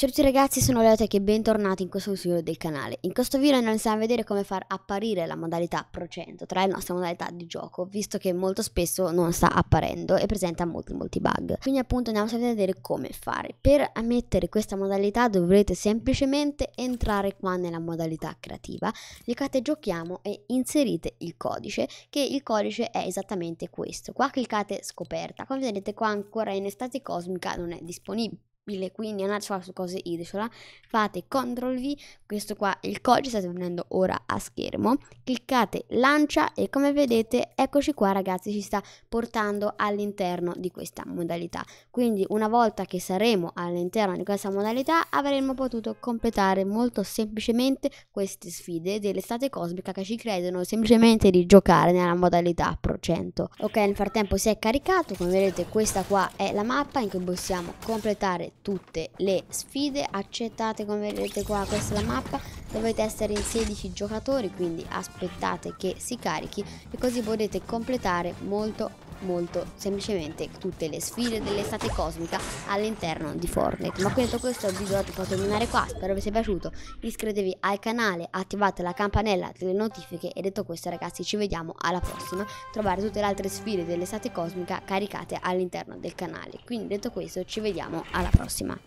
Ciao a tutti ragazzi, sono Leotech e bentornati in questo nuovo video del canale. In questo video andiamo a vedere come far apparire la modalità Procento tra le nostre modalità di gioco, visto che molto spesso non sta apparendo e presenta molti molti bug. Quindi appunto andiamo a vedere come fare. Per ammettere questa modalità dovrete semplicemente entrare qua nella modalità creativa, cliccate giochiamo e inserite il codice, che il codice è esattamente questo. Qua cliccate scoperta, come vedete qua ancora in estate cosmica non è disponibile quindi andate qua su cose isola, fate CTRL V, questo qua è il codice, state vedendo ora a schermo, cliccate lancia e come vedete eccoci qua ragazzi ci sta portando all'interno di questa modalità, quindi una volta che saremo all'interno di questa modalità avremo potuto completare molto semplicemente queste sfide dell'estate cosmica che ci credono semplicemente di giocare nella modalità Pro 100. Ok nel frattempo si è caricato, come vedete questa qua è la mappa in cui possiamo completare tutte le sfide accettate come vedete qua questa è la mappa Dovete essere in 16 giocatori, quindi aspettate che si carichi e così potete completare molto molto semplicemente tutte le sfide dell'estate cosmica all'interno di Fortnite. Ma detto questo il video ti fa terminare qua, spero vi sia piaciuto, iscrivetevi al canale, attivate la campanella delle notifiche e detto questo ragazzi ci vediamo alla prossima, trovate tutte le altre sfide dell'estate cosmica caricate all'interno del canale. Quindi detto questo ci vediamo alla prossima.